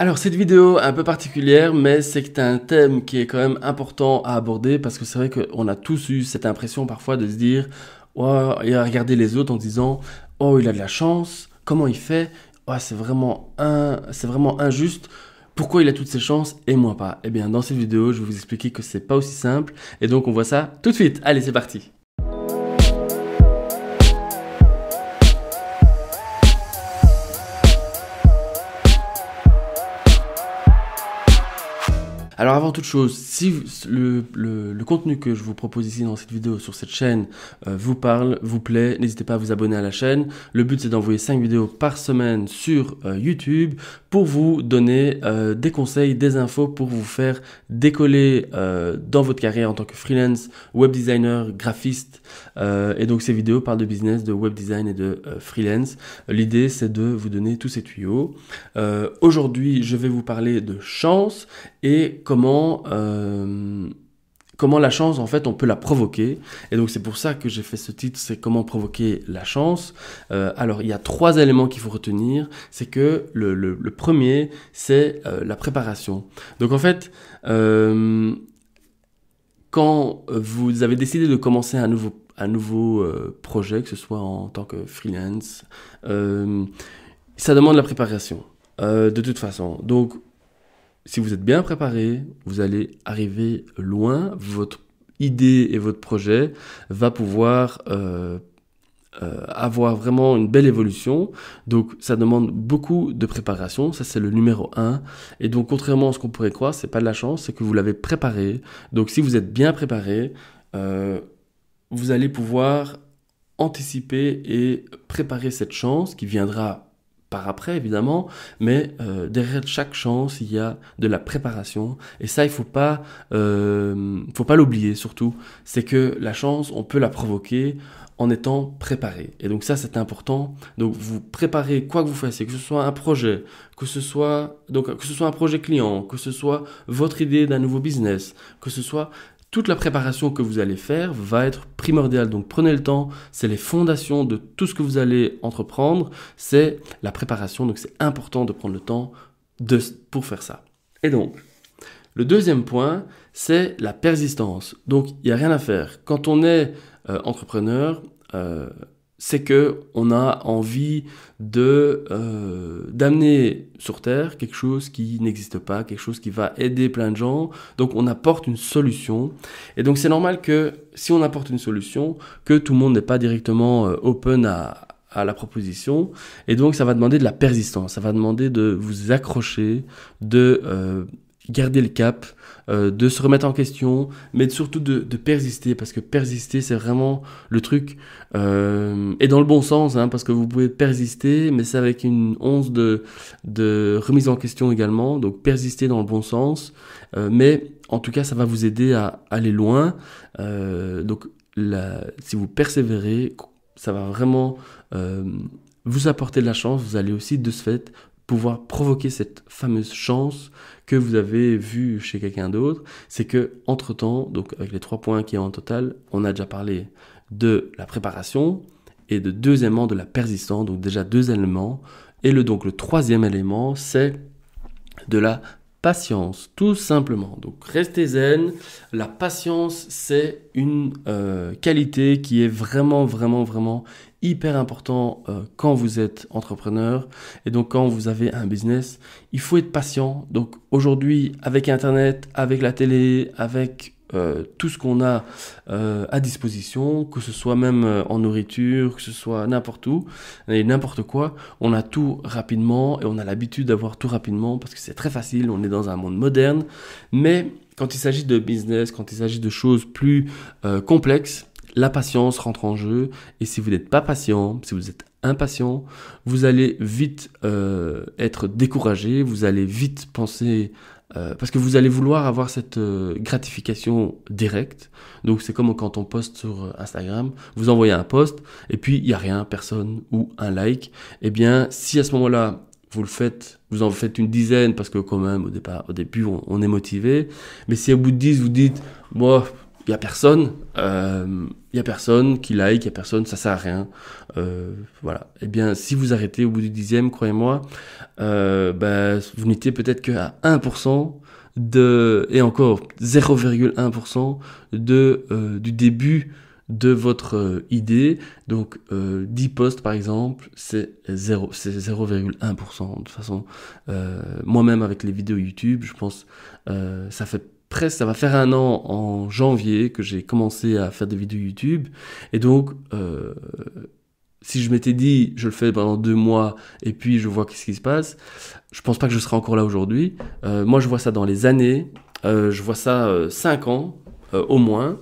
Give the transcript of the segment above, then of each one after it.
Alors cette vidéo est un peu particulière, mais c'est un thème qui est quand même important à aborder parce que c'est vrai qu'on a tous eu cette impression parfois de se dire, oh, et a regarder les autres en disant, oh il a de la chance, comment il fait, oh, c'est vraiment un, c'est vraiment injuste. Pourquoi il a toutes ses chances et moi pas Eh bien, dans cette vidéo, je vais vous expliquer que c'est pas aussi simple. Et donc, on voit ça tout de suite. Allez, c'est parti Alors avant toute chose, si le, contenu que je vous propose ici dans cette vidéo sur cette chaîne euh, vous parle, vous plaît, n'hésitez pas à vous abonner à la chaîne. Le but c'est d'envoyer 5 vidéos par semaine sur euh, YouTube pour vous donner euh, des conseils, des infos pour vous faire décoller dans votre carrière en tant que freelance, web designer, graphiste. et donc ces vidéos parlent de business, de web design et de freelance. L'idée c'est de vous donner tous ces tuyaux. Aujourd'hui je vais vous parler de chance et comment... Euh, comment la chance, en fait, on peut la provoquer. Et donc c'est pour ça que j'ai fait ce titre, c'est comment provoquer la chance. Euh, alors il y a trois éléments qu'il faut retenir. C'est que le, premier, c'est euh, la préparation. Donc en fait, quand vous avez décidé de commencer un nouveau, un nouveau projet, que ce soit en tant que freelance, ça demande la préparation. de toute façon. Donc, si vous êtes bien préparé, vous allez arriver loin, votre idée et votre projet va pouvoir euh, euh, avoir vraiment une belle évolution. Donc ça demande beaucoup de préparation, ça c'est le numéro 1. Et donc contrairement à ce qu'on pourrait croire, c'est pas de la chance, c'est que vous l'avez préparé. Donc si vous êtes bien préparé, euh, vous allez pouvoir anticiper et préparer cette chance qui viendra par après évidemment, mais euh, derrière chaque chance il y a de la préparation et ça il faut pas euh, faut pas l'oublier surtout, c'est que la chance on peut la provoquer en étant préparé. Et donc ça c'est important. Donc vous préparez quoi que vous fassiez, que ce soit un projet, que ce soit donc que ce soit un projet client, que ce soit votre idée d'un nouveau business, que ce soit toute la préparation que vous allez faire va être primordiale. Donc prenez le temps, c'est les fondations de tout ce que vous allez entreprendre, c'est la préparation, donc c'est important de prendre le temps de, pour faire ça. Et donc, le deuxième point, c'est la persistance. Donc il n'y a rien à faire. Quand on est euh, entrepreneur, euh, c'est que on a envie de euh, d'amener sur terre quelque chose qui n'existe pas, quelque chose qui va aider plein de gens. Donc on apporte une solution. Et donc c'est normal que si on apporte une solution, que tout le monde n'est pas directement euh, open à, à la proposition. Et donc ça va demander de la persistance, ça va demander de vous accrocher, de euh, garder le cap, euh, de se remettre en question, mais surtout de, persister, parce que persister, c'est vraiment le truc, euh, et dans le bon sens, hein, parce que vous pouvez persister, mais c'est avec une once de, de remise en question également, donc persister dans le bon sens, euh, mais en tout cas, ça va vous aider à aller loin, donc si vous persévérez, ça va vraiment vous apporter de la chance, vous allez aussi de ce fait pouvoir provoquer cette fameuse chance que vous avez vue chez quelqu'un d'autre, c'est que entre temps, donc avec les trois points qui est en total, on a déjà parlé de la préparation et de deuxièmement de la persistance, donc déjà deux éléments. Et le donc le troisième élément, c'est de la patience, tout simplement. Donc restez zen. La patience, c'est une euh, qualité qui est vraiment, vraiment, vraiment hyper important euh, quand vous êtes entrepreneur et donc quand vous avez un business. Il faut être patient. Donc aujourd'hui, avec Internet, avec la télé, avec euh, tout ce qu'on a euh, à disposition, que ce soit même en nourriture, que ce soit n'importe où n'importe quoi, on a tout rapidement et on a l'habitude d'avoir tout rapidement parce que c'est très facile, on est dans un monde moderne, mais quand il s'agit de business, quand il s'agit de choses plus complexes, la patience rentre en jeu. Et si vous n'êtes pas patient, si vous êtes impatient, vous allez vite euh, être découragé, vous allez vite penser, euh, parce que vous allez vouloir avoir cette euh, gratification directe. Donc c'est comme quand on poste sur Instagram, vous envoyez un post et puis il n'y a rien, personne ou un like. Eh bien, si à ce moment-là vous le faites, vous en faites une dizaine parce que quand même au départ, au début, on, est motivé. Mais si au bout de dix, vous dites, moi, il y a personne, euh, il y a personne qui like, il y a personne, ça sert à rien. Euh, voilà. et eh bien, si vous arrêtez au bout du dixième, croyez-moi, euh, bah, vous n'étiez peut-être qu'à 1% de, et encore 0,1% de euh, du début de votre euh, idée. Donc, 10 posts par exemple, c'est 0, c'est 0,1%. De toute façon, moi-même avec les vidéos YouTube, je pense, ça fait presque, ça va faire un an en janvier que j'ai commencé à faire des vidéos YouTube. Et donc, euh, si je m'étais dit, je le fais pendant deux mois et puis je vois qu'est-ce qui se passe, je pense pas que je serai encore là aujourd'hui. Euh, moi, je vois ça dans les années. Euh, je vois ça cinq ans au moins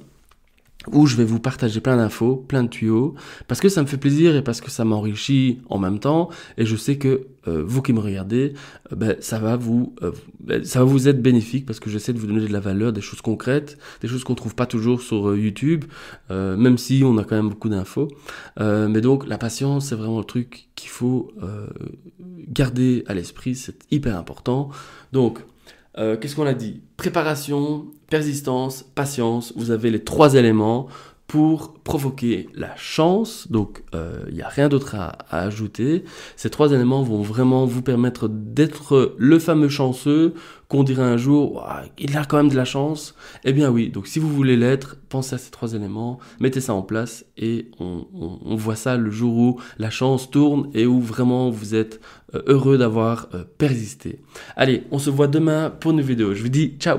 où je vais vous partager plein d'infos, plein de tuyaux, parce que ça me fait plaisir et parce que ça m'enrichit en même temps, et je sais que euh, vous qui me regardez, euh, ben, ça, va vous, euh, ben, ça va vous être bénéfique, parce que j'essaie de vous donner de la valeur, des choses concrètes, des choses qu'on trouve pas toujours sur YouTube, même si on a quand même beaucoup d'infos. mais donc la patience, c'est vraiment le truc qu'il faut garder à l'esprit, c'est hyper important. Donc, euh, qu'est-ce qu'on a dit Préparation, persistance, patience, vous avez les trois éléments pour provoquer la chance. Donc il euh, n'y a rien d'autre à, ajouter. Ces trois éléments vont vraiment vous permettre d'être le fameux chanceux qu'on dirait un jour, il a quand même de la chance. Eh bien oui, donc si vous voulez l'être, pensez à ces trois éléments, mettez ça en place et on, voit ça le jour où la chance tourne et où vraiment vous êtes euh, heureux d'avoir euh, persisté. Allez, on se voit demain pour une vidéo. Je vous dis ciao